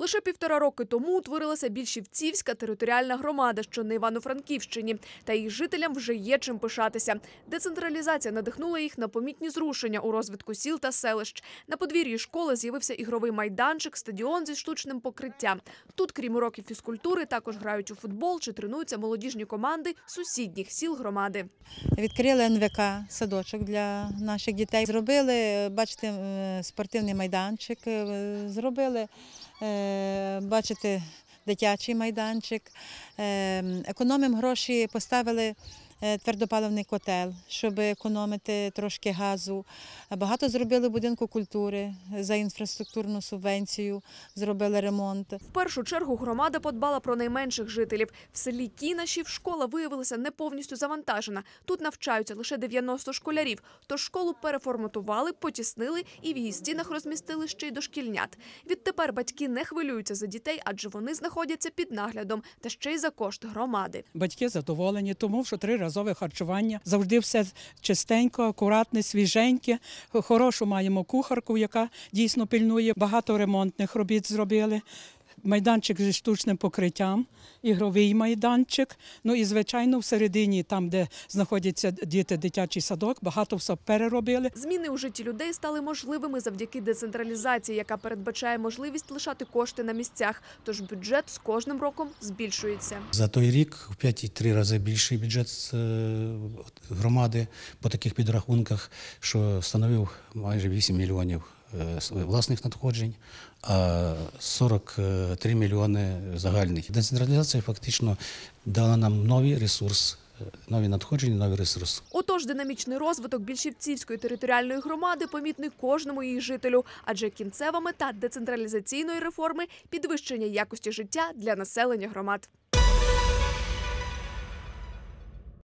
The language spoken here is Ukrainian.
Лише півтора роки тому утворилася більшівцівська територіальна громада, що на Івано-Франківщині, та їх жителям вже є чим пишатися. Децентралізація надихнула їх на помітні зрушення у розвитку сіл та селищ. На подвір'ї школи з'явився ігровий майданчик, стадіон зі штучним покриттям. Тут, крім уроків фізкультури, також грають у футбол чи тренуються молодіжні команди сусідніх сіл громади. Відкрили НВК садочок для наших дітей. Зробили, бачите, спортивний майданчик. Е, зробили. Е, Бачити дитячий майданчик. Е, економимо гроші, поставили Е, твердопаливний котел, щоб економити трошки газу. Багато зробили будинку культури за інфраструктурну субвенцію, зробили ремонт. В першу чергу громада подбала про найменших жителів. В селі Кінашів школа виявилася не повністю завантажена. Тут навчаються лише 90 школярів. Тож школу переформатували, потіснили і в її стінах розмістили ще й дошкільнят. Відтепер батьки не хвилюються за дітей, адже вони знаходяться під наглядом та ще й за кошти громади. Батьки задоволені, тому що три рази одноразове харчування. Завжди все чистенько, акуратне, свіженьке. Хорошу маємо кухарку, яка дійсно пильнує. Багато ремонтних робіт зробили майданчик зі штучним покриттям, ігровий майданчик. Ну і звичайно, всередині, там, де знаходяться діти, дитячий садок, багато все переробили. Зміни у житті людей стали можливими завдяки децентралізації, яка передбачає можливість лишати кошти на місцях. Тож бюджет з кожним роком збільшується. За той рік в 5,3 рази більший бюджет е, громади по таких підрахунках, що становив майже 8 мільйонів. Е, власних надходжень, а 43 мільйони загальних. Децентралізація фактично дала нам новий ресурс. Е, нові надходження, нові ресурси. Отож, динамічний розвиток більшівцівської територіальної громади помітний кожному її жителю, адже кінцева мета децентралізаційної реформи підвищення якості життя для населення громад.